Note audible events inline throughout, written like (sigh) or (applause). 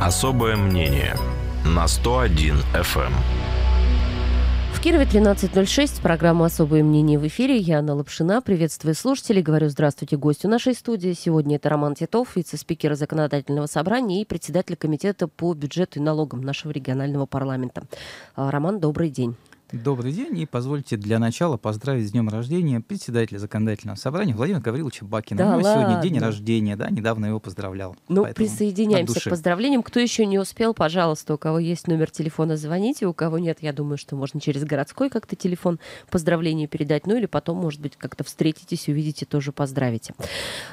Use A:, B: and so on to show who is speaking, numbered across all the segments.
A: Особое мнение на 101 FM. Эм.
B: В Кирове 13.06. Программа Особое мнение в эфире. Я Анна Лапшина. Приветствую слушателей. Говорю здравствуйте гостю нашей студии. Сегодня это Роман Титов, вице-спикер Законодательного собрания и председатель комитета по бюджету и налогам нашего регионального парламента. А, Роман, добрый день.
A: Добрый день, и позвольте для начала поздравить с днем рождения председателя законодательного собрания Владимира Гавриловича Бакина. Да, У ну, ладно. сегодня день рождения, да, недавно его поздравлял. Ну, присоединяемся к
B: поздравлениям. Кто еще не успел, пожалуйста, у кого есть номер телефона, звоните, у кого нет, я думаю, что можно через городской как-то телефон поздравления передать, ну или потом, может быть, как-то встретитесь, увидите, тоже поздравите.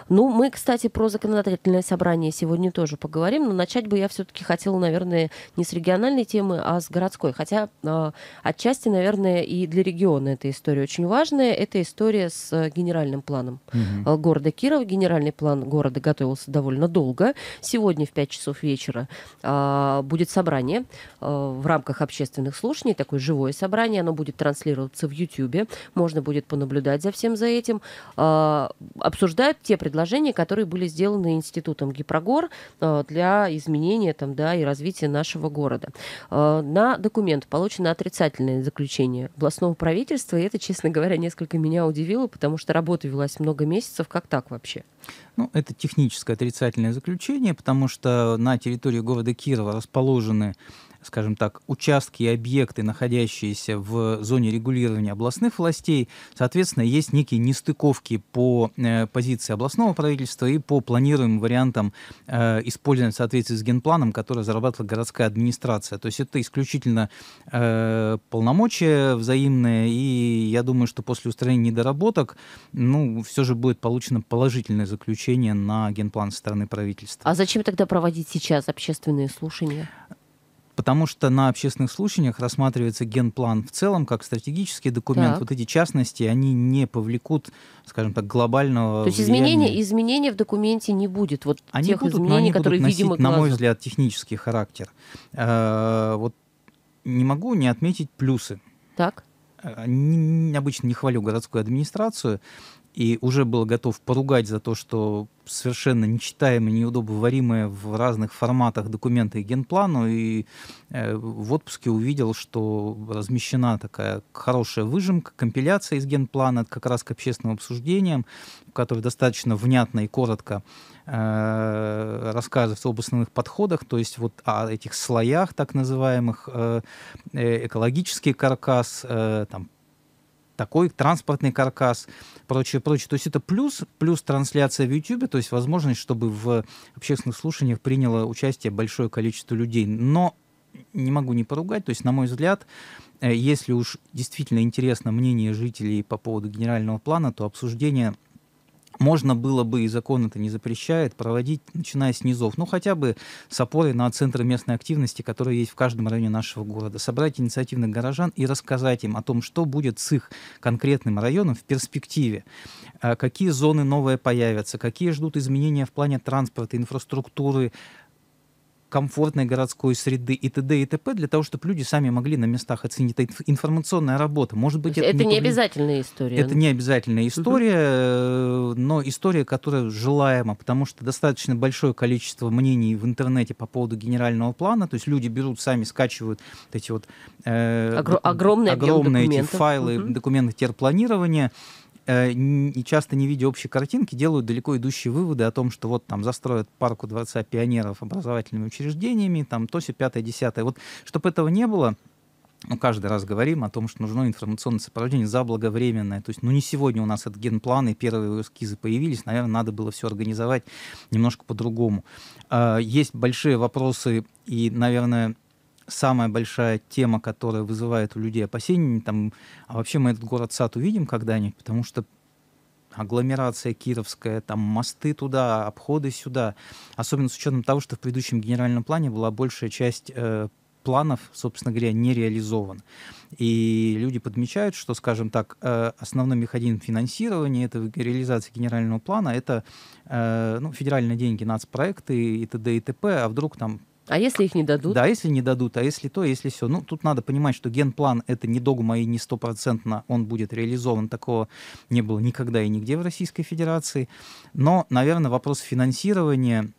B: Ну, мы, кстати, про законодательное собрание сегодня тоже поговорим, но начать бы я все-таки хотела, наверное, не с региональной темы, а с городской, хотя э, отчасти отчасти, наверное, и для региона эта история очень важная. Это история с э, генеральным планом угу. города Кирова. Генеральный план города готовился довольно долго. Сегодня в 5 часов вечера а, будет собрание э, в рамках общественных слушаний, такое живое собрание. Оно будет транслироваться в YouTube. Можно будет понаблюдать за всем за этим. А, обсуждают те предложения, которые были сделаны Институтом Гипрогор для изменения там, да, и развития нашего города. на документ получено отрицательное заключение областного правительства. И это, честно говоря, несколько меня удивило, потому что работа велась много месяцев. Как так вообще?
A: Ну, это техническое отрицательное заключение, потому что на территории города Кирова расположены скажем так, участки и объекты, находящиеся в зоне регулирования областных властей, соответственно, есть некие нестыковки по э, позиции областного правительства и по планируемым вариантам э, использования в соответствии с генпланом, который зарабатывала городская администрация. То есть это исключительно э, полномочия взаимные, и я думаю, что после устранения недоработок, ну, все же будет получено положительное заключение на генплан со стороны правительства.
B: А зачем тогда проводить сейчас общественные слушания?
A: потому что на общественных слушаниях рассматривается генплан в целом как стратегический документ. Так. Вот эти частности, они не повлекут, скажем так, глобального. То есть изменения,
B: изменения в документе не будет. Вот они тех будут, изменений, они которые будут носить, видимо, на мой взгляд,
A: технический характер. Э, вот не могу не отметить плюсы. Так. Э, не, обычно не хвалю городскую администрацию и уже был готов поругать за то, что совершенно нечитаемые, неудобоваримые в разных форматах документы и генплану, и э, в отпуске увидел, что размещена такая хорошая выжимка, компиляция из генплана, как раз к общественным обсуждениям, в которой достаточно внятно и коротко э, рассказывается об основных подходах, то есть вот о этих слоях так называемых, э, экологический каркас, там, такой транспортный каркас, прочее, прочее. То есть это плюс, плюс трансляция в YouTube, то есть возможность, чтобы в общественных слушаниях приняло участие большое количество людей. Но не могу не поругать, то есть, на мой взгляд, э, если уж действительно интересно мнение жителей по поводу генерального плана, то обсуждение можно было бы, и закон это не запрещает, проводить, начиная с низов, ну хотя бы с опорой на центры местной активности, которые есть в каждом районе нашего города, собрать инициативных горожан и рассказать им о том, что будет с их конкретным районом в перспективе, а какие зоны новые появятся, какие ждут изменения в плане транспорта, инфраструктуры, комфортной городской среды и т.д. и т.п. для того, чтобы люди сами могли на местах оценить. Это информационная работа. Может быть, это, это не, не
B: обязательная история. Это не
A: обязательная история, угу. но история, которая желаема, потому что достаточно большое количество мнений в интернете по поводу генерального плана. То есть люди берут сами, скачивают эти вот э, Огр- огромные, огромные эти файлы угу. документов терпланирования, э, и часто не видя общей картинки, делают далеко идущие выводы о том, что вот там застроят парку Дворца пионеров образовательными учреждениями, там то все пятое, десятое. Вот чтобы этого не было, ну, каждый раз говорим о том, что нужно информационное сопровождение заблаговременное. То есть, ну, не сегодня у нас этот генплан и первые эскизы появились. Наверное, надо было все организовать немножко по-другому. А, есть большие вопросы и, наверное, самая большая тема, которая вызывает у людей опасения, там, а вообще мы этот город-сад увидим когда-нибудь, потому что агломерация кировская, там мосты туда, обходы сюда, особенно с учетом того, что в предыдущем генеральном плане была большая часть э, планов, собственно говоря, не реализован. И люди подмечают, что, скажем так, э, основной механизм финансирования это реализация генерального плана, это э, ну, федеральные деньги, нацпроекты и т.д. и т.п., а вдруг там а если их не дадут? Да, если не дадут, а если то, если все. Ну, тут надо понимать, что генплан — это не догма и не стопроцентно он будет реализован. Такого не было никогда и нигде в Российской Федерации. Но, наверное, вопрос финансирования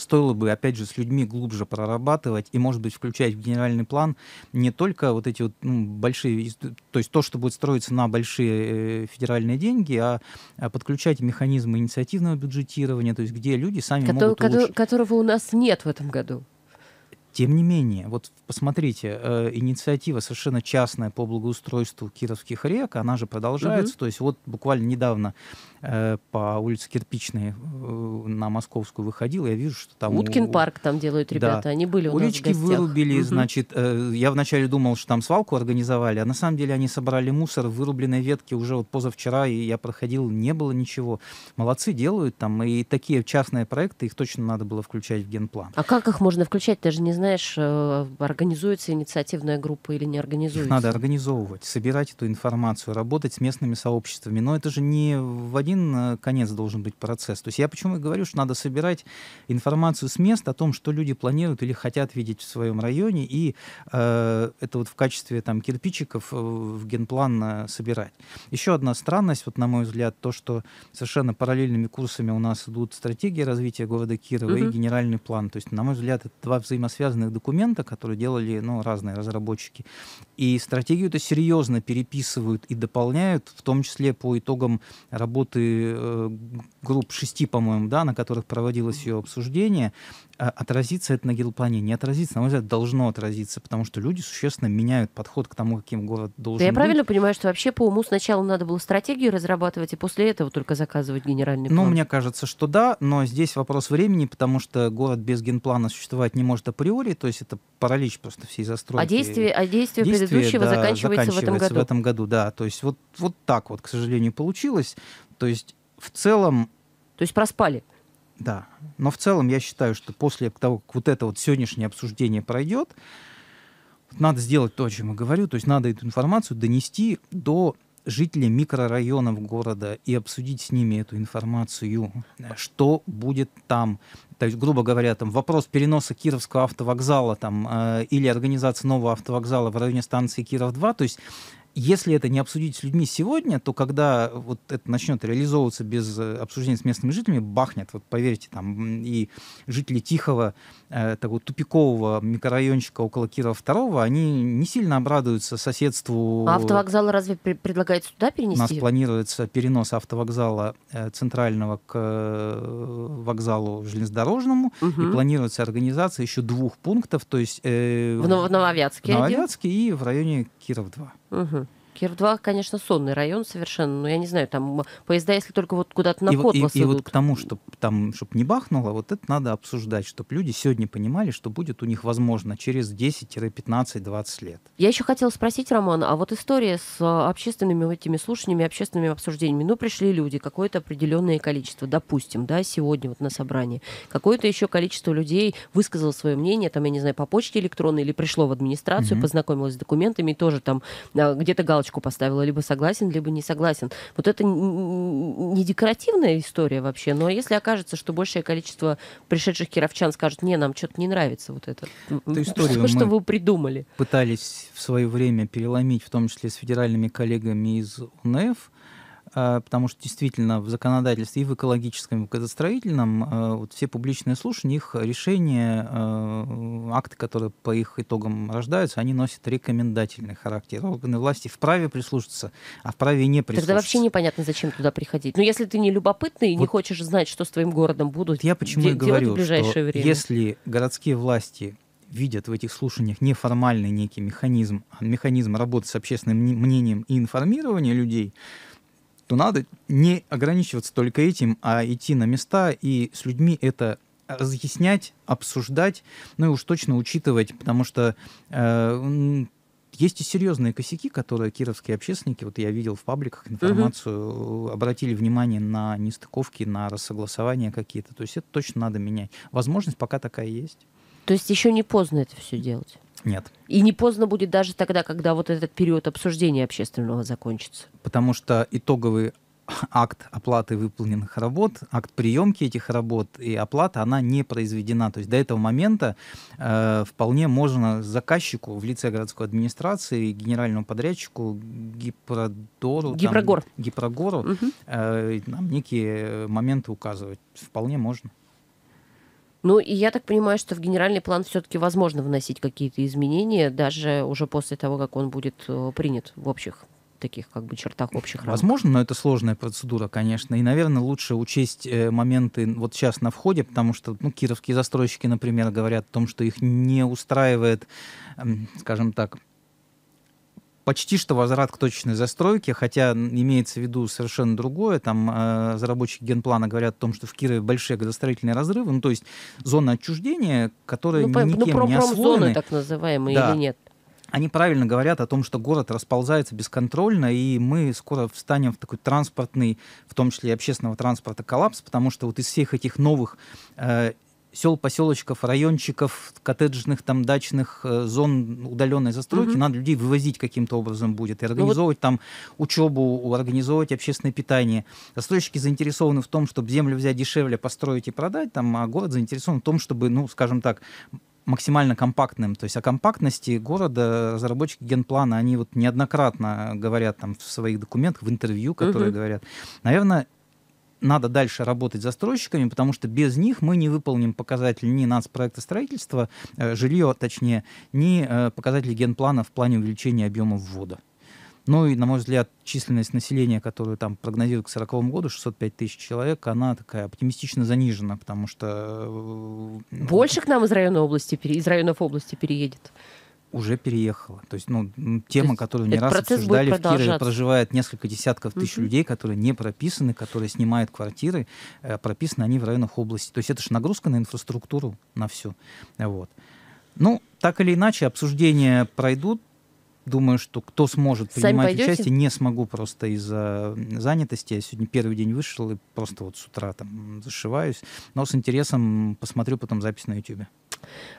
A: стоило бы, опять же, с людьми глубже прорабатывать и, может быть, включать в генеральный план не только вот эти вот ну, большие, то есть то, что будет строиться на большие э, федеральные деньги, а, а подключать механизмы инициативного бюджетирования, то есть где люди сами Котор- могут улучшить.
B: Котор- которого у нас нет в этом году.
A: Тем не менее, вот посмотрите, э, инициатива совершенно частная по благоустройству кировских рек, она же продолжается. Угу. То есть вот буквально недавно Э, по улице Кирпичной э, на Московскую выходил, я вижу, что там... Уткин парк там делают ребята, да. они были у Улички нас в вырубили, угу. значит, э, я вначале думал, что там свалку организовали, а на самом деле они собрали мусор, вырубленные ветки уже вот позавчера, и я проходил, не было ничего. Молодцы делают там, и такие частные проекты, их точно надо было включать в генплан. А
B: как их можно включать? Ты же не знаешь, организуется инициативная группа или не организуется? Их надо
A: организовывать, собирать эту информацию, работать с местными сообществами, но это же не в один один э, конец должен быть процесс. То есть я почему и говорю, что надо собирать информацию с мест о том, что люди планируют или хотят видеть в своем районе, и э, это вот в качестве там кирпичиков э, в генплан э, собирать. Еще одна странность, вот на мой взгляд, то, что совершенно параллельными курсами у нас идут стратегии развития города Кирова угу. и генеральный план. То есть, на мой взгляд, это два взаимосвязанных документа, которые делали ну, разные разработчики. И стратегию-то серьезно переписывают и дополняют, в том числе по итогам работы работы э, групп шести, по-моему, да, на которых проводилось ее обсуждение, а, отразится это на геоплане? Не отразится, на мой взгляд, должно отразиться, потому что люди существенно меняют подход к тому, каким город должен да я быть. правильно
B: понимаю, что вообще по уму сначала надо было стратегию разрабатывать, и а после этого только заказывать генеральный ну, план? Ну,
A: мне кажется, что да, но здесь вопрос времени, потому что город без генплана существовать не может априори, то есть это паралич просто всей а застройки. А действие, а действие, действие предыдущего да, заканчивается, заканчивается в этом году. в этом году, да. То есть вот, вот так вот, к сожалению, получилось. То есть в целом... То есть проспали? Да. Но в целом я считаю, что после того, как вот это вот сегодняшнее обсуждение пройдет, надо сделать то, о чем я говорю, то есть надо эту информацию донести до жителей микрорайонов города и обсудить с ними эту информацию, э, что будет там. То есть, грубо говоря, там вопрос переноса Кировского автовокзала там, э, или организации нового автовокзала в районе станции Киров-2, то есть если это не обсудить с людьми сегодня, то когда вот это начнет реализовываться без э, обсуждения с местными жителями, бахнет, вот поверьте, там и жители Тихого, э, такого тупикового микрорайончика около Кирова второго, они не сильно обрадуются соседству. А автовокзал
B: разве при- предлагается туда перенести? У нас
A: планируется перенос автовокзала э, центрального к э, вокзалу железнодорожному, угу. и планируется организация еще двух пунктов, то есть... Э, в, в Нововятске. В Нововятске и в районе Киров 2.
B: Угу. Киров-2, конечно, сонный район совершенно, но я не знаю, там поезда, если только вот куда-то на Котлас и, и, и вот к
A: тому, чтобы там, чтобы не бахнуло, вот это надо обсуждать, чтобы люди сегодня понимали, что будет у них, возможно, через 10-15-20 лет.
B: Я еще хотела спросить, Роман, а вот история с а, общественными этими слушаниями, общественными обсуждениями, ну, пришли люди, какое-то определенное количество, допустим, да, сегодня вот на собрании, какое-то еще количество людей высказало свое мнение, там, я не знаю, по почте электронной или пришло в администрацию, mm познакомилось с документами и тоже там а, где-то галочку галочку поставила, либо согласен, либо не согласен. Вот это не декоративная история вообще, но если окажется, что большее количество пришедших кировчан скажет, не, нам что-то не нравится вот это, Эту историю что, что вы придумали?
A: Пытались в свое время переломить, в том числе с федеральными коллегами из УНФ, Э, потому что действительно в законодательстве и в экологическом, и в градостроительном э, вот все публичные слушания, их решения, э, акты, которые по их итогам рождаются, они носят рекомендательный характер. Органы власти вправе прислушаться, а вправе не прислушаться. Тогда
B: вообще непонятно, зачем туда приходить. Но если ты не любопытный и вот, не хочешь знать, что с твоим городом будут, я почему де- и говорю, в ближайшее что время.
A: если городские власти видят в этих слушаниях неформальный некий механизм, механизм работы с общественным мнением и информирования людей, то надо не ограничиваться только этим, а идти на места и с людьми это разъяснять, обсуждать, ну и уж точно учитывать, потому что э, есть и серьезные косяки, которые кировские общественники, вот я видел в пабликах информацию, угу. обратили внимание на нестыковки, на рассогласования какие-то. То есть это точно надо менять. Возможность пока такая есть. То есть еще не поздно это все делать? Нет.
B: И не поздно будет даже тогда, когда вот этот период обсуждения общественного закончится.
A: Потому что итоговый акт оплаты выполненных работ, акт приемки этих работ и оплата, она не произведена. То есть до этого момента э, вполне можно заказчику в лице городской администрации, генеральному подрядчику Гипродору, Гипрогор. Там, Гипрогору угу. э, нам некие моменты указывать. Вполне можно.
B: Ну, и я так понимаю, что в генеральный план все-таки возможно вносить какие-то изменения, даже уже после того, как он будет э, принят в общих таких как бы чертах общих рамок. Возможно,
A: но это сложная процедура, конечно. И, наверное, лучше учесть э, моменты вот сейчас на входе, потому что ну, кировские застройщики, например, говорят о том, что их не устраивает, э, скажем так, почти что возврат к точечной застройке, хотя имеется в виду совершенно другое. Там э, разработчики генплана говорят о том, что в Кирове большие градостроительные разрывы, ну то есть зона отчуждения, которая ну, ну, никем ну, не освоена. так
B: называемые да. или нет?
A: они правильно говорят о том, что город расползается бесконтрольно, и мы скоро встанем в такой транспортный, в том числе и общественного транспорта, коллапс, потому что вот из всех этих новых э, сел, поселочков, райончиков, коттеджных, там, дачных э, зон удаленной застройки, угу. надо людей вывозить каким-то образом будет, и ну организовывать ну, там учебу, организовывать общественное питание. Застройщики заинтересованы в том, чтобы землю взять дешевле, построить и продать, там, а город заинтересован в том, чтобы, ну, скажем так, максимально компактным. То есть о компактности города разработчики генплана, они вот неоднократно говорят там в своих документах, в интервью, которые угу. говорят. Наверное, надо дальше работать с застройщиками, потому что без них мы не выполним показатель ни нацпроекта строительства, э, жилье, точнее, ни э, показатель генплана в плане увеличения объема ввода. Ну и, на мой взгляд, численность населения, которую там прогнозируют к 40 году, 605 тысяч человек, она такая оптимистично занижена, потому что... Э, ну, Больше
B: к нам из района области, из районов области переедет
A: уже переехала. То есть, ну, тема, есть которую не раз обсуждали в Кирове, проживает несколько десятков тысяч угу. людей, которые не прописаны, которые снимают квартиры, э, прописаны они в районах области. То есть это же нагрузка на инфраструктуру, на все, Вот. Ну, так или иначе, обсуждения пройдут. Думаю, что кто сможет принимать участие, не смогу просто из-за занятости. Я сегодня первый день вышел и просто вот с утра там зашиваюсь. Но с интересом посмотрю потом запись на YouTube.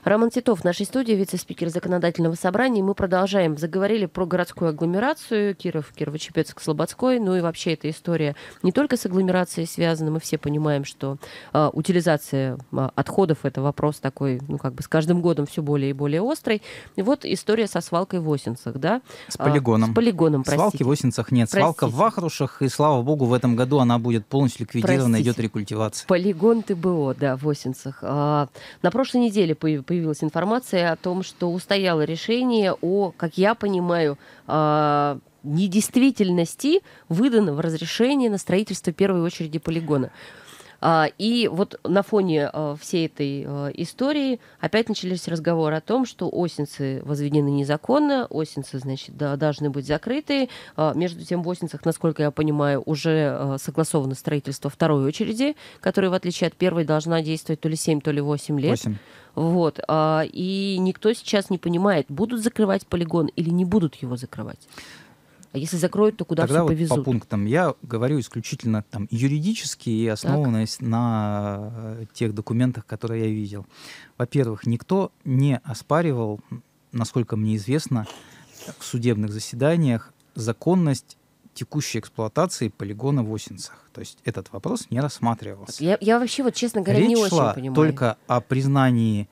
B: Роман Титов в нашей студии, вице-спикер Законодательного собрания. Мы продолжаем. Заговорили про городскую агломерацию Киров, Кирово-Чепецк, Слободской. Ну и вообще эта история не только с агломерацией связана. Мы все понимаем, что э, утилизация э, отходов – это вопрос такой, ну как бы с каждым годом все более и более острый. И вот история со свалкой в Осинцах, да? С полигоном. А, с полигоном, простите. Свалки в
A: Осинцах нет. Простите. Свалка в Вахрушах, и слава богу, в этом году она будет полностью ликвидирована, идет рекультивация.
B: Полигон ТБО, да, в Осинцах. А, на прошлой неделе неделе появилась информация о том, что устояло решение о, как я понимаю, а, недействительности выданного разрешения на строительство первой очереди полигона. А, и вот на фоне а, всей этой а, истории опять начались разговоры о том, что осенцы возведены незаконно, осенцы, значит, должны быть закрыты. Между тем, в осенцах, насколько я понимаю, уже согласовано строительство второй очереди, которая, в отличие от первой, должна действовать то ли 7, то ли 8 лет. 8. Вот. И никто сейчас не понимает, будут закрывать полигон или не будут его закрывать. А если закроют, то куда Тогда все вот повезут? по
A: пунктам. Я говорю исключительно там юридически и основываясь на э, тех документах, которые я видел. Во-первых, никто не оспаривал, насколько мне известно, в судебных заседаниях законность текущей эксплуатации полигона в Осинцах. То есть этот вопрос не рассматривался.
B: Я, я вообще, вот честно говоря, Речь не очень шла понимаю. только
A: о признании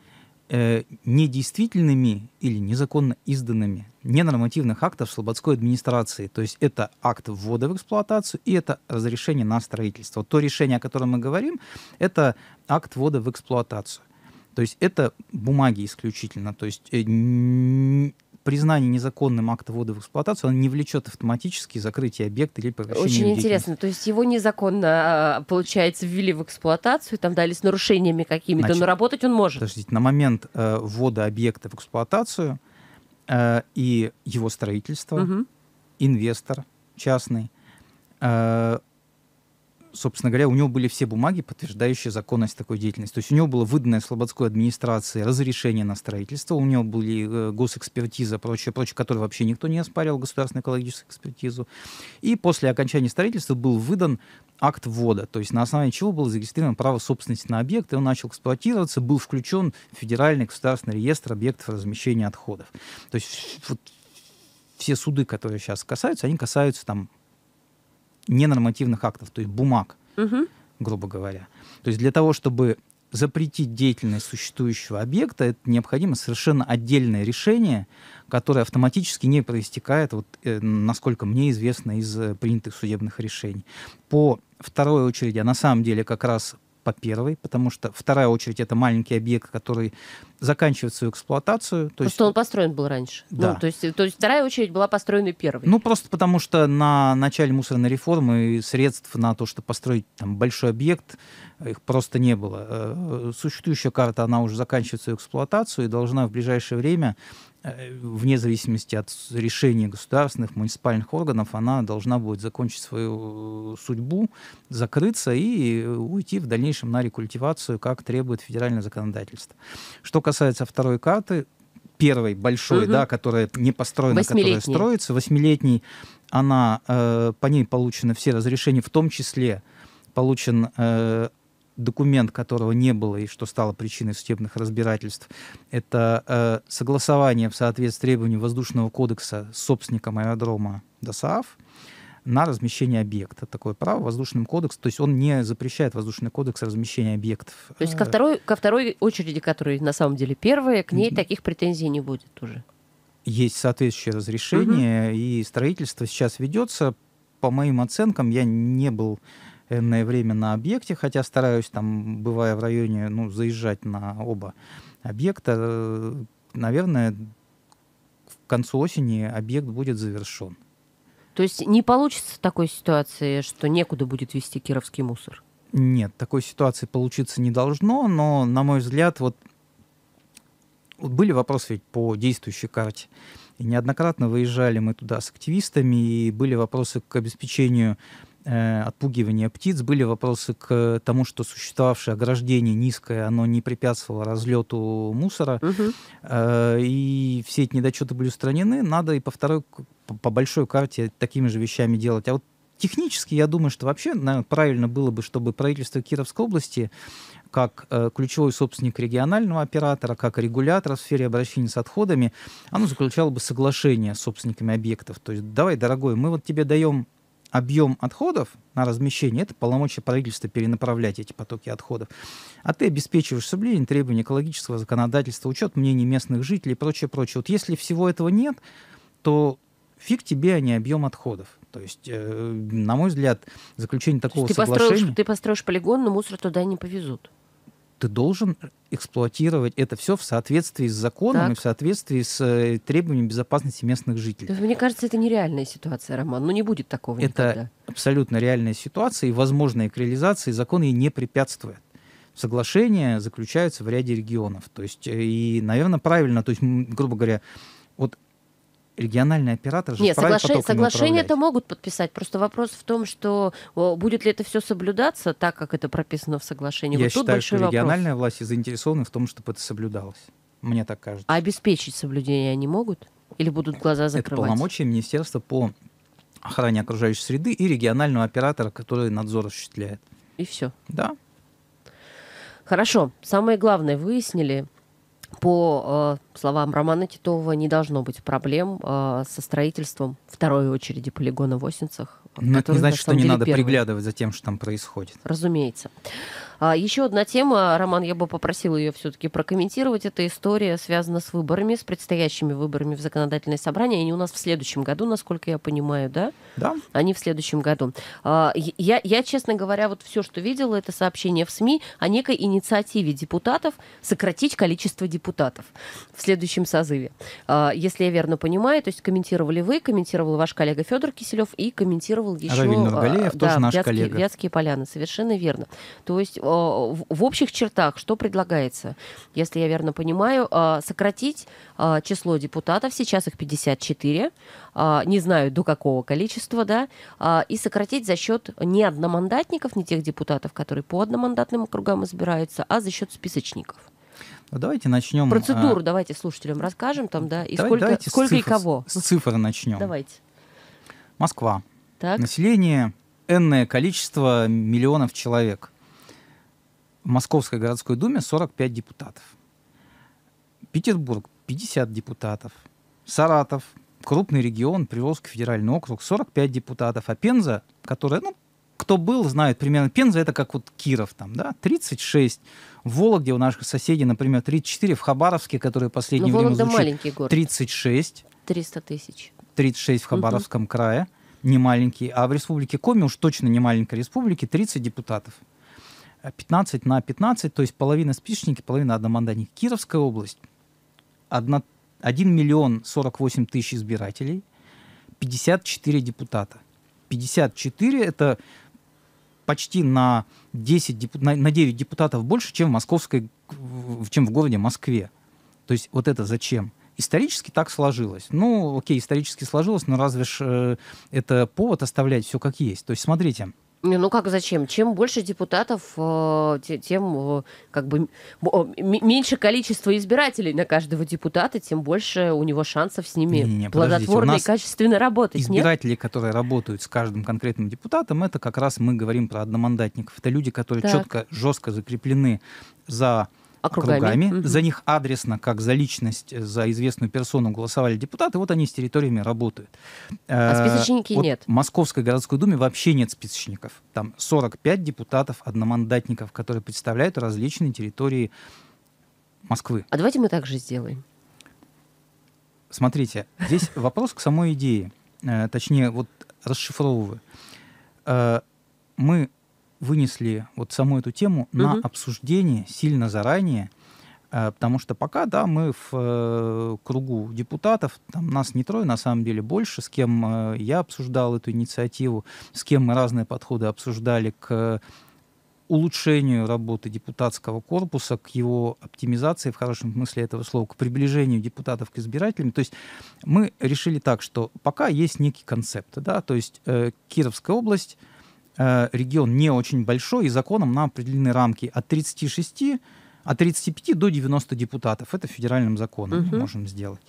A: э, недействительными или незаконно изданными ненормативных актов слободской администрации. То есть это акт ввода в эксплуатацию и это разрешение на строительство. То решение, о котором мы говорим, это акт ввода в эксплуатацию. То есть это бумаги исключительно. То есть э, признание незаконным акта ввода в эксплуатацию, он не влечет автоматически закрытие объекта или прекращение Очень интересно.
B: То есть его незаконно, а, получается, ввели в эксплуатацию, там дали с нарушениями какими-то, но
A: работать он может. Подождите, на момент э, ввода объекта в эксплуатацию э, и его строительства угу. инвестор частный э, собственно говоря, у него были все бумаги, подтверждающие законность такой деятельности. То есть у него было выданное слободской администрации разрешение на строительство, у него были э, госэкспертиза, прочее, прочее, которое вообще никто не оспаривал, государственную экологическую экспертизу. И после окончания строительства был выдан акт ввода, то есть на основании чего было зарегистрировано право собственности на объект, и он начал эксплуатироваться, был включен в федеральный государственный реестр объектов размещения отходов. То есть вот, все суды, которые сейчас касаются, они касаются там ненормативных актов, то есть бумаг, угу. грубо говоря. То есть для того, чтобы запретить деятельность существующего объекта, это необходимо совершенно отдельное решение, которое автоматически не проистекает, вот, э, насколько мне известно, из э, принятых судебных решений. По второй очереди, а на самом деле как раз по первой, потому что вторая очередь это маленький объект, который заканчивает свою эксплуатацию. То просто есть...
B: он построен был раньше. Ну, да. Ну, то, есть, то есть вторая очередь была построена первой. Ну,
A: просто потому что на начале мусорной реформы средств на то, чтобы построить там, большой объект, их просто не было. Э, существующая карта, она уже заканчивает свою эксплуатацию и должна в ближайшее время Э, вне зависимости от решения государственных, муниципальных органов, она должна будет закончить свою э, судьбу, закрыться и э, уйти в дальнейшем на рекультивацию, как требует федеральное законодательство. Что касается второй карты, первой большой, угу. да, которая не построена, которая строится, восьмилетней, она, э, по ней получены все разрешения, в том числе получен э, документ которого не было и что стало причиной судебных разбирательств, это э, согласование в соответствии с требованиям Воздушного кодекса с собственником аэродрома ДОСААФ на размещение объекта. Такое право воздушным кодексом, то есть он не запрещает воздушный кодекс размещения объектов. То есть э, ко второй,
B: ко второй очереди, которая на самом деле первая, к ней таких претензий не будет уже?
A: Есть соответствующее разрешение, угу. и строительство сейчас ведется. По моим оценкам, я не был энное время на объекте, хотя стараюсь там, бывая в районе, ну, заезжать на оба объекта, э, наверное, к концу осени объект будет завершен.
B: То есть не получится такой ситуации, что некуда будет вести кировский
A: мусор? Нет, такой ситуации получиться не должно, но, на мой взгляд, вот, вот были вопросы ведь по действующей карте. И неоднократно выезжали мы туда с активистами, и были вопросы к обеспечению Э, отпугивания птиц, были вопросы к тому, что существовавшее ограждение низкое, оно не препятствовало разлету мусора, угу. и все эти недочеты были устранены. Надо и по второй, по большой карте такими же вещами делать. А вот технически, я думаю, что вообще наверное, правильно было бы, чтобы правительство Кировской области как э, ключевой собственник регионального оператора, как регулятор в сфере обращения с отходами, оно заключало бы соглашение с собственниками объектов. То есть, давай, дорогой, мы вот тебе даем объем отходов на размещение, это полномочия правительства перенаправлять эти потоки отходов. А ты обеспечиваешь соблюдение требований экологического законодательства, учет мнений местных жителей и прочее, прочее. Вот если всего этого нет, то фиг тебе, а не объем отходов. То есть, э, на мой взгляд, заключение такого то есть ты соглашения... Построишь,
B: ты построишь полигон, но мусор туда не повезут
A: ты должен эксплуатировать это все в соответствии с законом так. и в соответствии с э, требованиями безопасности местных жителей.
B: Есть, мне кажется, это нереальная ситуация, Роман. Ну, не будет такого это никогда. Это
A: абсолютно реальная ситуация, и возможная к реализации закон ей не препятствует. Соглашения заключаются в ряде регионов. То есть, э, и, наверное, правильно, то есть, грубо говоря, вот региональный оператор же Нет, соглашение, соглашение это
B: могут подписать. Просто вопрос в том, что будет ли это все соблюдаться так, как это прописано в соглашении. Я вот считаю, что вопрос. региональная
A: власть заинтересована в том, чтобы это соблюдалось. Мне так кажется.
B: А обеспечить соблюдение они могут? Или будут глаза закрывать? Это полномочия
A: министерства по охране окружающей среды и регионального оператора, который надзор осуществляет.
B: И все. Да. Хорошо. Самое главное выяснили по э, словам Романа Титова, не должно быть проблем э, со строительством второй очереди полигона в Осинцах. Но ну, который, это не значит, что не надо первый.
A: приглядывать за тем, что там происходит.
B: Разумеется. А, еще одна тема, Роман, я бы попросил ее все-таки прокомментировать. Эта история связана с выборами, с предстоящими выборами в законодательное собрание. Они у нас в следующем году, насколько я понимаю, да? Да. Они в следующем году. А, я, я честно говоря, вот все, что видела, это сообщение в СМИ о некой инициативе депутатов сократить количество депутатов в следующем созыве. А, если я верно понимаю, то есть комментировали вы, комментировал ваш коллега Федор Киселев и комментировал еще... Равиль Нургалеев, да, тоже наш Вятские, коллега. Вятские поляны, совершенно верно. То есть Э, в общих чертах что предлагается? Если я верно понимаю, а, сократить а, число депутатов, сейчас их 54, а, не знаю до какого количества, да, и сократить за счет не одномандатников, не тех депутатов, которые по одномандатным округам избираются, а за счет списочников.
A: Ну, давайте начнем. Процедуру а...
B: давайте слушателям расскажем там, да, и Давай, сколько, сколько цифр, и кого. С
A: цифр начнем. Давайте. Москва. Так. Население энное количество миллионов человек. В Московской городской думе 45 депутатов. Петербург 50 депутатов. Саратов, крупный регион, Приволжский федеральный округ, 45 депутатов. А Пенза, которая, ну, кто был, знает примерно, Пенза это как вот Киров там, да, 36. В Вологде у наших соседей, например, 34, в Хабаровске, которые последнее Но ну, время Вологда звучит, маленький город. 36.
B: 300 тысяч.
A: 36 в Хабаровском угу. крае, не маленький. А в республике Коми, уж точно не маленькая республики, 30 депутатов. 15 а, на 15, то есть половина спишечники, половина одномандатники. Кировская область, 1, 1 миллион 48 тысяч избирателей, 54 депутата. 54 это почти на, 10, на, на 9 депутатов больше, чем в, московской, чем в городе Москве. То есть вот это зачем? Исторически так сложилось. Ну, окей, исторически сложилось, но разве ж э, это повод оставлять все как есть? То есть смотрите,
B: ну как зачем? Чем больше депутатов, э, тем э, как бы меньше количество избирателей на каждого депутата, тем больше у него шансов с ними не не плодотворно и качественно работать. Нет? Избиратели,
A: которые работают с каждым конкретным депутатом, это как раз мы говорим про одномандатников. Это люди, которые Так. четко, жестко закреплены за округами. округами. Угу. За них адресно, как за личность, э, за известную персону голосовали депутаты. Вот они с территориями работают. А э, списочники вот нет? В Московской городской думе вообще нет списочников. Там 45 депутатов, одномандатников, которые представляют различные территории Москвы. А давайте мы так же сделаем. Смотрите, здесь (laughs) вопрос к самой идее. Э, точнее, вот расшифровываю. Мы вынесли вот саму эту тему угу. на обсуждение сильно заранее, э, Потому что пока, да, мы в э, кругу депутатов, там нас не трое, на самом деле больше, с кем э, я обсуждал эту инициативу, с кем мы разные подходы обсуждали к улучшению работы депутатского корпуса, к его оптимизации, в хорошем смысле этого слова, к приближению депутатов к избирателям. То есть мы решили так, что пока есть некий концепт, да, то есть Кировская область — Э, регион не очень большой, и законом нам определены рамки от 36 от 35 до 90 депутатов. Это федеральным законом угу. мы можем сделать.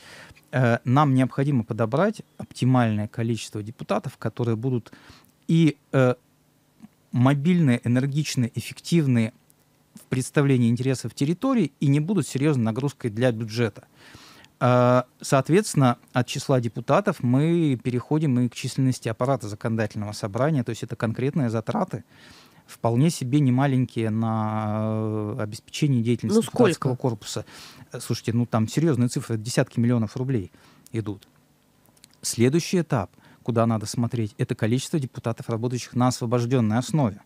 A: Э, нам необходимо подобрать оптимальное количество депутатов, которые будут и э, мобильные, энергичные, эффективные в представлении интересов территории и не будут серьезной нагрузкой для бюджета. А, соответственно, от числа депутатов мы переходим и к численности аппарата законодательного собрания, то есть это конкретные затраты, вполне себе немаленькие на э, обеспечение деятельности ну, сколько? корпуса. Слушайте, ну там серьезные цифры, десятки миллионов рублей идут. Следующий этап, куда надо смотреть, это количество депутатов, работающих на освобожденной основе.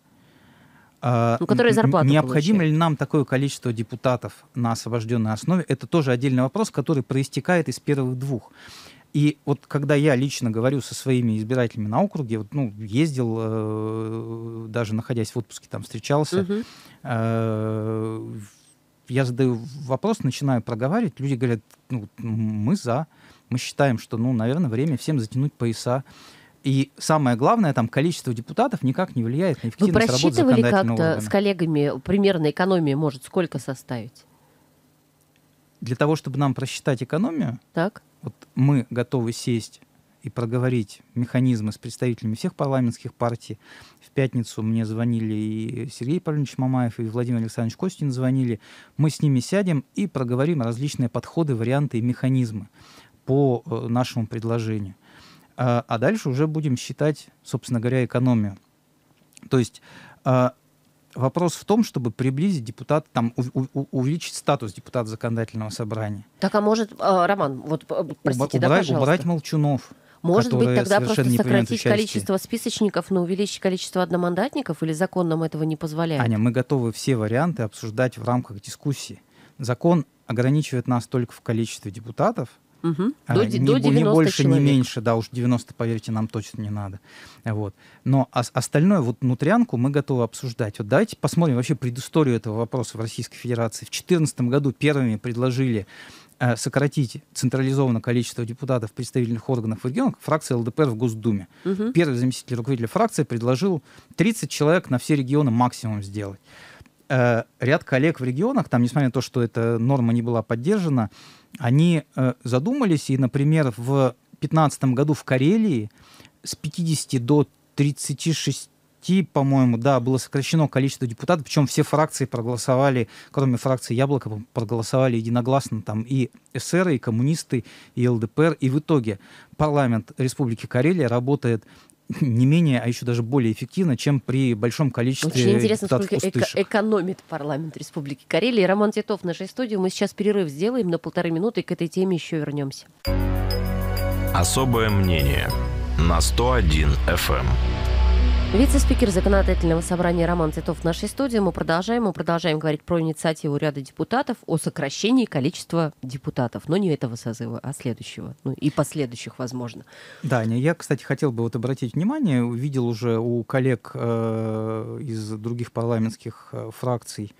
A: Ну, а, которые зарплату Необходимо получают. ли нам такое количество депутатов на освобожденной основе? Это тоже отдельный вопрос, который проистекает из первых двух. И вот когда я лично говорю со своими избирателями на округе, вот, ну, ездил, э, даже находясь в отпуске, там встречался, угу. э, я задаю вопрос, начинаю проговаривать, люди говорят, ну, мы за, мы считаем, что, ну, наверное, время всем затянуть пояса. И самое главное, там количество депутатов никак не влияет на эффективность Вы просчитывали как-то с
B: коллегами примерно экономия может сколько составить?
A: Для того, чтобы нам просчитать экономию, так. Вот мы готовы сесть и проговорить механизмы с представителями всех парламентских партий. В пятницу мне звонили и Сергей Павлович Мамаев, и Владимир Александрович Костин звонили. Мы с ними сядем и проговорим различные подходы, варианты и механизмы по э, нашему предложению. А, а дальше уже будем считать, собственно говоря, экономию. То есть а, вопрос в том, чтобы приблизить депутат, там, у, у, увеличить статус депутата законодательного собрания.
B: Так, а может, а, Роман, вот, э, простите, Уба- убрать, пожалуйста. убрать
A: молчунов. Может быть, тогда просто сократить участие. количество
B: списочников, но увеличить количество одномандатников или закон нам этого не позволяет? Аня,
A: мы готовы все варианты обсуждать в рамках дискуссии. Закон ограничивает нас только в количестве депутатов, Угу. А, до, не, до 90 не больше, человек. не меньше, да, уж 90, поверьте, нам точно не надо. Вот. Но а, остальное, вот внутрянку мы готовы обсуждать. Вот давайте посмотрим вообще предысторию этого вопроса в Российской Федерации. В 2014 году первыми предложили э, сократить централизованное количество депутатов представительных органов в регионах фракции ЛДПР в Госдуме. Угу. Первый заместитель руководителя фракции предложил 30 человек на все регионы максимум сделать. Э, ряд коллег в регионах, там, несмотря на то, что эта норма не была поддержана, они э, задумались, и, например, в 2015 году в Карелии с 50 до 36 по-моему, да, было сокращено количество депутатов, причем все фракции проголосовали, кроме фракции «Яблоко», проголосовали единогласно, там и ССР, и коммунисты, и ЛДПР, и в итоге парламент Республики Карелия работает (laughs) не менее, а еще даже более эффективно, чем при большом количестве Очень интересно, сколько эко-
B: экономит парламент Республики Карелии Роман Титов в нашей студии. Мы сейчас перерыв сделаем на полторы минуты, и к этой теме еще вернемся.
A: Особое мнение на 101 FM.
B: Вице-спикер законодательного собрания Роман Титов в нашей студии. Мы продолжаем. Мы продолжаем говорить про инициативу ряда депутатов о сокращении количества депутатов. Но не этого созыва, а следующего. Ну и последующих, возможно.
A: Да, я, кстати, хотел бы вот обратить внимание. Увидел уже у коллег э, из других парламентских э, фракций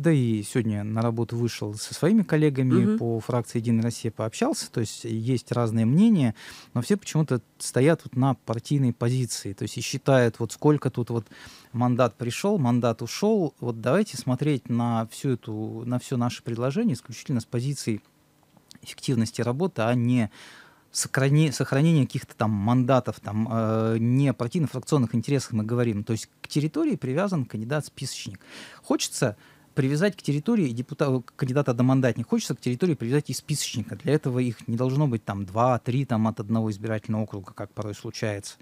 A: да и сегодня на работу вышел со своими коллегами угу. по фракции «Единая Россия» пообщался, то есть есть разные мнения, но все почему-то стоят вот на партийной позиции, то есть и считают, вот сколько тут вот мандат пришел, мандат ушел, вот давайте смотреть на всю эту, на все наше предложение исключительно с позиции эффективности работы, а не сохрани, сохранение каких-то там мандатов, там, э, не партийно-фракционных интересах мы говорим. То есть к территории привязан кандидат-списочник. Хочется привязать к территории депутата, кандидата домандатник. Хочется к территории привязать и списочника. Для этого их не должно быть там 2-3 там, от одного избирательного округа, как порой случается.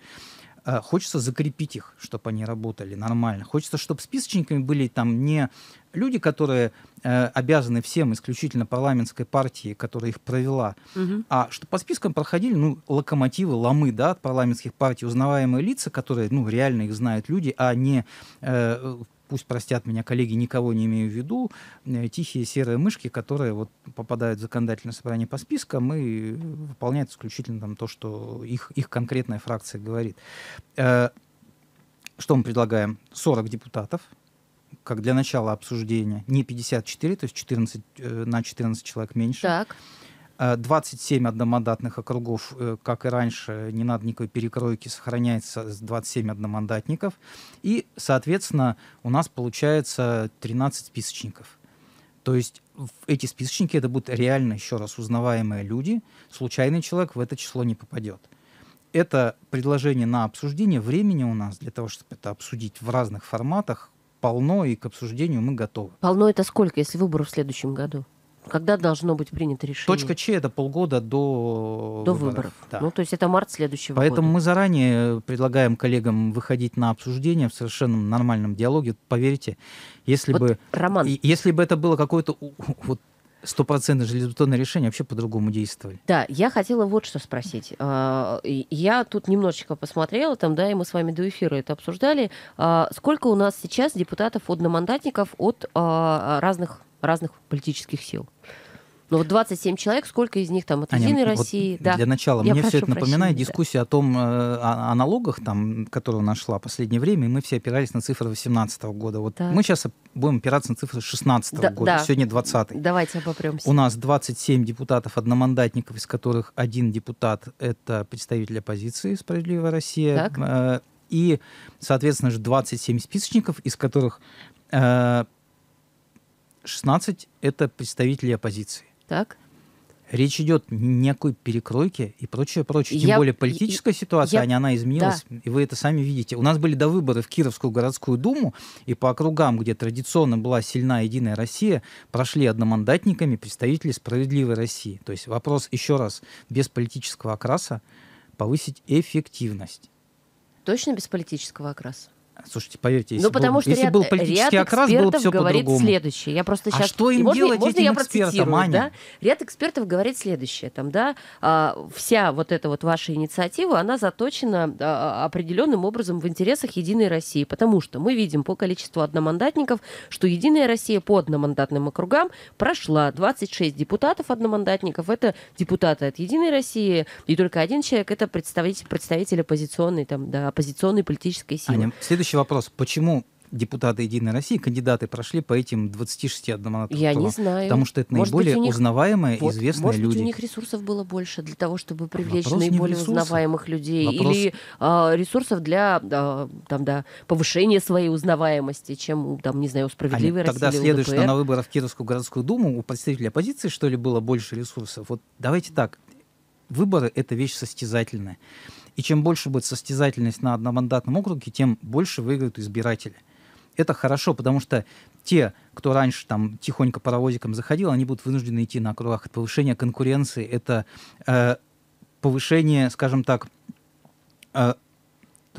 A: Э, хочется закрепить их, чтобы они работали нормально. Хочется, чтобы списочниками были там не люди, которые э, обязаны всем исключительно парламентской партии, которая их провела, угу. а что по спискам проходили ну, локомотивы, ломы да, от парламентских партий, узнаваемые лица, которые ну, реально их знают люди, а не э, пусть простят меня коллеги, никого не имею в виду, э, тихие серые мышки, которые вот попадают в законодательное собрание по спискам и выполняют исключительно там то, что их, их конкретная фракция говорит. Э, что мы предлагаем? 40 депутатов, как для начала обсуждения, не 54, то есть 14 э, на 14 человек меньше. Так. 27 э, одномандатных округов, э, как и раньше, не надо никакой перекройки, сохраняется 27 одномандатников. И, соответственно, у нас получается 13 списочников. То есть эти списочники, это будут реально, еще раз, узнаваемые люди. Случайный человек в это число не попадет. Это предложение на обсуждение. Времени у нас для того, чтобы это обсудить в разных форматах, полно, и к обсуждению мы готовы.
B: Полно это сколько, если выборы в следующем году? Когда должно быть принято решение? Точка
A: Ч это полгода до, до выборов. выборов. Да.
B: Ну, то есть это март следующего Поэтому года. мы
A: заранее предлагаем коллегам выходить на обсуждение в совершенно нормальном диалоге. Поверьте, если вот, бы Роман... если бы это было какое-то вот стопроцентное железобетонное решение вообще по-другому действовали.
B: Да, я хотела вот что спросить. А, я тут немножечко посмотрела, там, да, и мы с вами до эфира это обсуждали. А, сколько у нас сейчас депутатов-одномандатников от а, разных разных политических сил. Ну вот 27 человек, сколько из них там от Единой Аня, России? Вот да. Для начала, Я мне все это напоминает дискуссия
A: да. о том, э, о, о налогах, там, которая нашла в последнее время, и мы все опирались на цифры 2018 года. Вот так. мы сейчас будем опираться на цифры 2016 да, года, да. сегодня 20
B: Давайте обопремся. У
A: нас 27 депутатов одномандатников, из которых один депутат — это представитель оппозиции «Справедливая Россия». Так. Э, и, соответственно же, 27 списочников, из которых э, 16 – это представители оппозиции. Так. Речь идет о некой перекройке и прочее, прочее. Тем я, более политическая и, ситуация, я, а она изменилась, да. и вы это сами видите. У нас были до выборов в Кировскую городскую думу, и по округам, где традиционно была сильна Единая Россия, прошли одномандатниками представители Справедливой России. То есть вопрос, еще раз, без политического окраса повысить эффективность.
B: Точно без политического окраса?
A: Слушайте, поверьте, если, ну, потому был, что если ряд, был политический ряд окрас, было бы все говорит по-другому.
B: следующее. Я просто сейчас... А что им можно, делать можно этим я экспертам, Аня? Да? Ряд экспертов говорит следующее. Там, да, а, вся вот эта вот ваша инициатива, она заточена а, определенным образом в интересах «Единой России», потому что мы видим по количеству одномандатников, что «Единая Россия» по одномандатным округам прошла 26 депутатов одномандатников. Это депутаты от «Единой России», и только один человек — это представитель, представитель оппозиционной, там, да, оппозиционной политической силы. Аня,
A: следующий Следующий вопрос. Почему депутаты Единой России, кандидаты прошли по этим 26 одномандатным Я не знаю. Потому что это может наиболее них... узнаваемые, вот, известные может люди. Может быть, у них ресурсов было больше для того, чтобы привлечь Вопрос наиболее узнаваемых
B: людей. Вопрос... Или а, ресурсов для а, там, да, повышения своей узнаваемости, чем, там, не знаю, у «Справедливой а России Тогда следует, что на
A: выборах в Кировскую городскую думу у представителей оппозиции, что ли, было больше ресурсов? Вот давайте так. Выборы — это вещь состязательная. И чем больше будет состязательность на одномандатном округе, тем больше выиграют избиратели. Это хорошо, потому что те, кто раньше там тихонько паровозиком заходил, они будут вынуждены идти на округах. Это повышение конкуренции, это э, повышение, скажем так, э,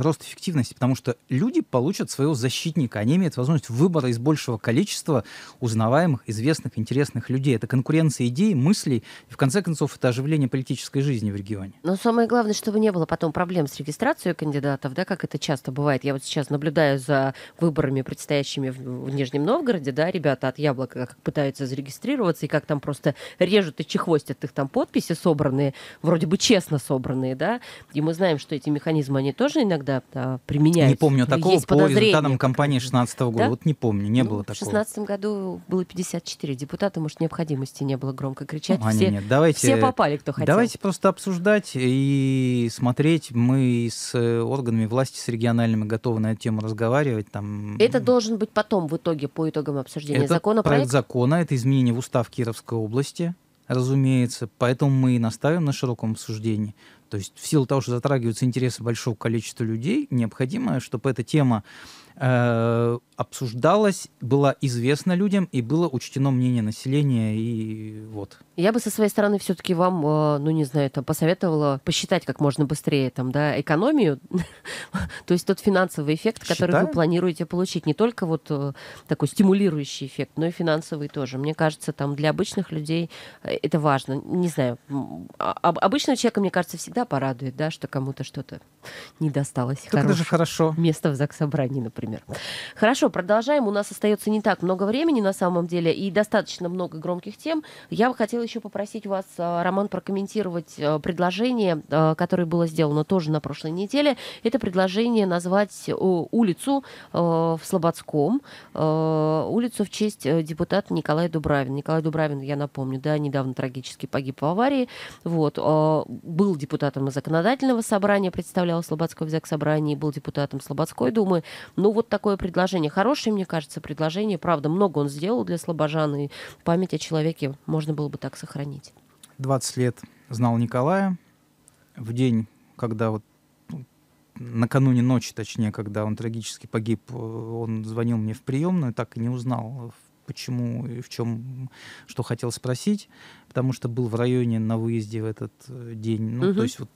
A: рост эффективности, потому что люди получат своего защитника, они имеют возможность выбора из большего количества узнаваемых, известных, интересных людей. Это конкуренция идей, мыслей, и в конце концов это оживление политической жизни в регионе.
B: Но самое главное, чтобы не было потом проблем с регистрацией кандидатов, да, как это часто бывает. Я вот сейчас наблюдаю за выборами, предстоящими в, Нижнем Новгороде, да, ребята от Яблока как пытаются зарегистрироваться, и как там просто режут и чехвостят их там подписи собранные, вроде бы честно собранные, да, и мы знаем, что эти механизмы, они тоже иногда надо а,
A: применять. Не помню такого по результатам кампании 2016 года. Да? Вот не помню, не ну, было такого. В
B: 2016 году было 54 депутата, может, необходимости не было громко кричать. Ну, все, нет, Давайте, все попали, кто хотел. Давайте
A: просто обсуждать и смотреть. Мы с э, органами власти, с региональными готовы на эту тему разговаривать. Там... Это
B: должен быть потом, в итоге, по итогам обсуждения это закона. Проект
A: закона, это изменение в устав Кировской области разумеется. Поэтому мы и настаиваем на широком обсуждении. То есть в силу того, что затрагиваются интересы большого количества людей, необходимо, чтобы эта тема Э, обсуждалось, было известно людям и было учтено мнение населения и вот.
B: Я бы со своей стороны все-таки вам, э, ну не знаю, там посоветовала посчитать как можно быстрее там, да, экономию, (laughs) то есть тот финансовый эффект, который вы планируете получить, не только вот э, такой стимулирующий эффект, но и финансовый тоже. Мне кажется, там для обычных людей это важно. Не знаю, а, обычного человека, мне кажется, всегда порадует, да, что кому-то что-то не досталось. Как это же хорошо. Место в ЗАГС собрании, например например. Хорошо, продолжаем. У нас остается не так много времени на самом деле и достаточно много громких тем. Я бы хотела еще попросить вас, а, Роман, прокомментировать а, предложение, а, которое было сделано тоже на прошлой неделе. Это предложение назвать э, улицу э, в Слободском, э, улицу в честь депутата Николая Дубравина. Николай Дубравин, я напомню, да, недавно трагически погиб в аварии. Вот. Был депутатом законодательного собрания, представлял Слободской в Заксобрании, был депутатом Слободской думы. Но ну вот вот такое предложение. Хорошее, мне кажется, предложение. Правда, много он сделал для слабожан, и память о человеке можно было бы так сохранить.
A: 20 лет знал Николая. В день, когда вот ну, накануне ночи, точнее, когда он трагически погиб, э, он звонил мне в приемную, так и не узнал, э, почему и в чем, что хотел спросить, потому что был в районе на выезде в этот э, день. Ну, угу. то есть вот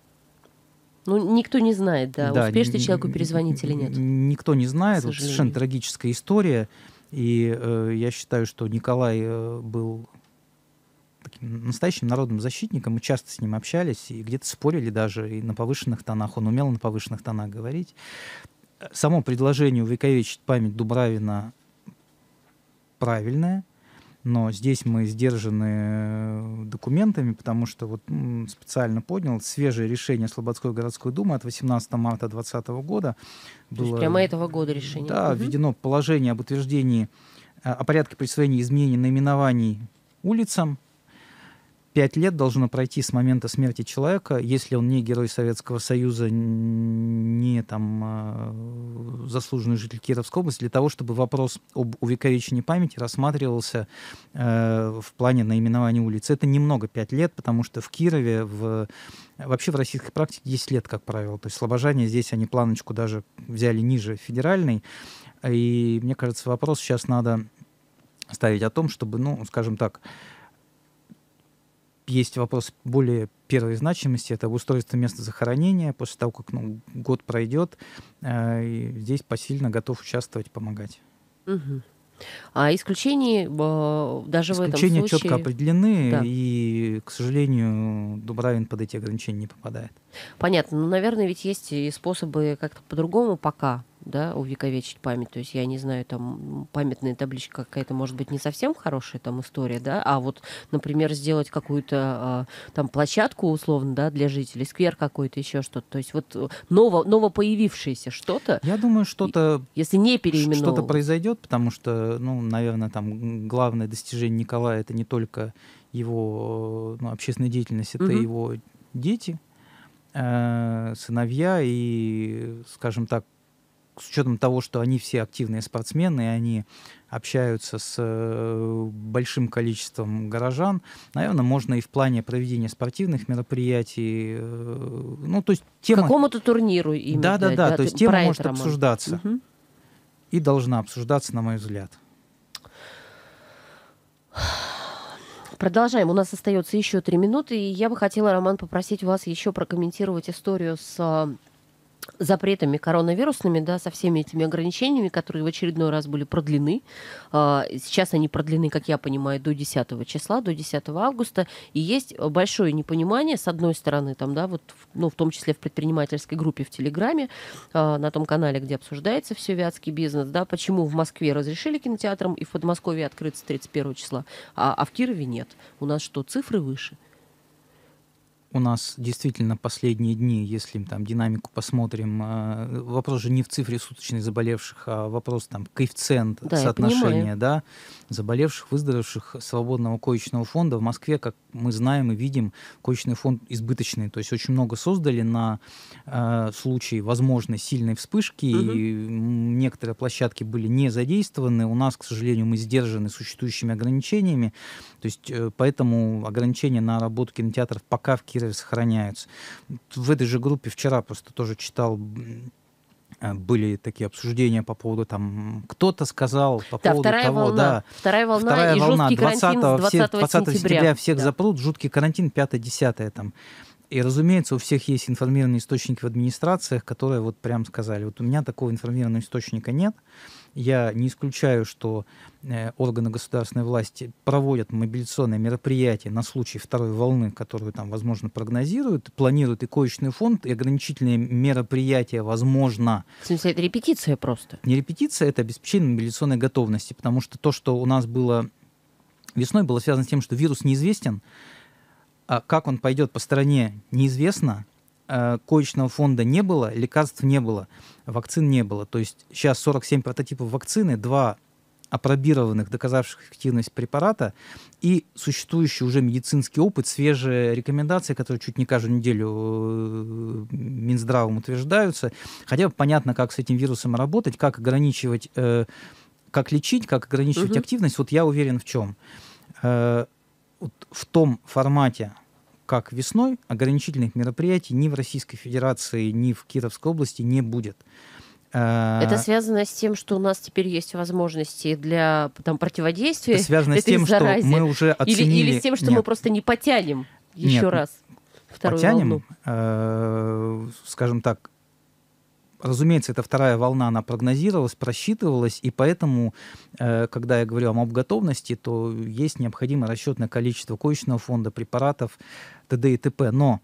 B: ну, никто не знает, да, да успеешь ты человеку перезвонить или нет.
A: Никто не знает. Вот совершенно трагическая история. И э, я считаю, что Николай э, был таким настоящим народным защитником. Мы часто с ним общались и где-то спорили даже и на повышенных тонах. Он умел на повышенных тонах говорить. Само предложение увековечить память Дубравина правильное – но здесь мы сдержаны э, документами, потому что вот специально поднял свежее решение Слободской городской думы от 18 марта 2020 года. То было, есть прямо этого года
B: решение. Да, угу.
A: введено положение об утверждении э, о порядке присвоения изменений наименований улицам пять лет должно пройти с момента смерти человека, если он не герой Советского Союза, не там а, заслуженный житель Кировской области, для того, чтобы вопрос об увековечении памяти рассматривался э, в плане наименования улицы. Это немного пять лет, потому что в Кирове, в, вообще в российской практике 10 лет, как правило. То есть слабожане здесь они планочку даже взяли ниже федеральной. И мне кажется, вопрос сейчас надо ставить о том, чтобы, ну, скажем так, есть вопрос более первой значимости, это устройство места захоронения. После того, как ну, год пройдет, э, здесь посильно готов участвовать, помогать.
B: Угу. А исключения э, даже исключения в этом случае... четко определены, да.
A: и, к сожалению, Дубравин под эти ограничения не попадает.
B: Понятно. но ну, наверное, ведь есть и способы как-то по-другому пока да, увековечить память. То есть я не знаю, там памятная табличка какая-то, может быть, не совсем хорошая там история, да, а вот, например, сделать какую-то а, там площадку условно, да, для жителей, сквер какой-то, еще что-то. То есть вот э, ново, ново появившееся что-то. Я думаю, что-то... Если не переименовывать. Что-то произойдет,
A: потому что, ну, наверное, там главное достижение Николая это не только его ну, общественная деятельность, это угу. его дети, э, сыновья и, скажем так, с учетом того, что они все активные спортсмены, и они общаются с э, большим количеством горожан, наверное, можно и в плане проведения спортивных мероприятий, э, ну, то есть тема... Какому-то
B: турниру именно. Да-да-да, да, то есть тема может Роман.
A: обсуждаться. Угу. И должна обсуждаться, на мой взгляд.
B: Продолжаем. У нас остается еще три минуты, и я бы хотела, Роман, попросить вас еще прокомментировать историю с э, запретами коронавирусными, да, со всеми этими ограничениями, которые в очередной раз были продлены. А, сейчас они продлены, как я понимаю, до 10 числа, до 10 августа. И есть большое непонимание, с одной стороны, там, да, вот, ну, в том числе в предпринимательской группе в Телеграме, а, на том канале, где обсуждается все вятский бизнес, да, почему в Москве разрешили кинотеатрам и в Подмосковье открыться 31 числа, а, а, в Кирове нет. У нас что, цифры выше?
A: у нас действительно последние дни, если там динамику посмотрим, э, вопрос же не в цифре суточных заболевших, а вопрос там коэффициент да, соотношения, да, заболевших, выздоровевших свободного коечного фонда в Москве, как мы знаем и видим, коечный фонд избыточный, то есть очень много создали на э, случай возможной сильной вспышки, угу. и некоторые площадки были не задействованы, у нас, к сожалению, мы сдержаны существующими ограничениями, то есть э, поэтому ограничения на работу кинотеатров пока в Кирове деревьев сохраняются. В этой же группе вчера просто тоже читал э, были такие обсуждения по поводу там кто-то сказал по да, поводу вторая того, волна, да, вторая волна вторая и волна, карантин 20, 20, 20 сентября, сентября всех да. запрут, жуткий карантин 5-10 там. И, разумеется, у всех есть информированные источники в администрациях, которые вот прям сказали, вот у меня такого информированного источника нет, я не исключаю, что э, органы государственной власти проводят мобилизационные мероприятия на случай второй волны, которую там, возможно, прогнозируют, планируют и коечный фонд, и ограничительные мероприятия, возможно. В смысле, это репетиция просто? Не репетиция, это обеспечение мобилизационной готовности, потому что то, что у нас было весной, было связано с тем, что вирус неизвестен, а как он пойдет по стране, неизвестно, э, коечного фонда не было, лекарств не было вакцин не было. То есть сейчас 47 прототипов вакцины, два апробированных, доказавших эффективность препарата, и существующий уже медицинский опыт, свежие рекомендации, которые чуть не каждую неделю э, Минздравом утверждаются. Хотя понятно, как с этим вирусом работать, как ограничивать, э, как лечить, как ограничивать угу. активность. Вот я уверен в чем. Э, в том формате, как весной, ограничительных мероприятий ни в Российской Федерации, ни в Кировской области не будет. Э, Это
B: связано с тем, что у нас теперь есть возможности для там, противодействия. Это связано с тем, заразе. что мы уже оценили... Или, или с тем, что Нет. мы просто не потянем еще Нет. раз. Вторую потянем, волну.
A: Э, скажем так, разумеется, эта вторая волна, она прогнозировалась, просчитывалась, и поэтому, э, когда я говорю о моб готовности, то есть необходимое расчетное количество коечного фонда, препаратов, т.д. и т.п. Но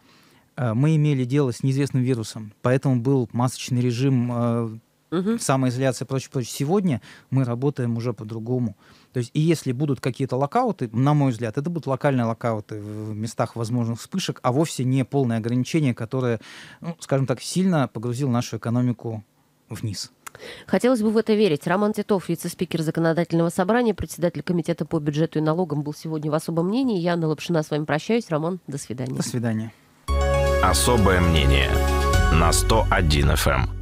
A: э, мы имели дело с неизвестным вирусом, поэтому был масочный режим, угу. самоизоляция и прочее, прочее. Сегодня мы работаем уже по-другому. То есть, и если будут какие-то локауты, на мой взгляд, это будут локальные локауты в местах возможных вспышек, а вовсе не полное ограничение, которое, ну, скажем так, сильно погрузило нашу экономику вниз.
B: Хотелось бы в это верить. Роман Титов, вице-спикер Законодательного собрания, председатель Комитета по бюджету и налогам, был сегодня в особом мнении. Я, Анна Лапшина, с вами прощаюсь. Роман, до свидания. До свидания.
A: Особое мнение на 101 FM.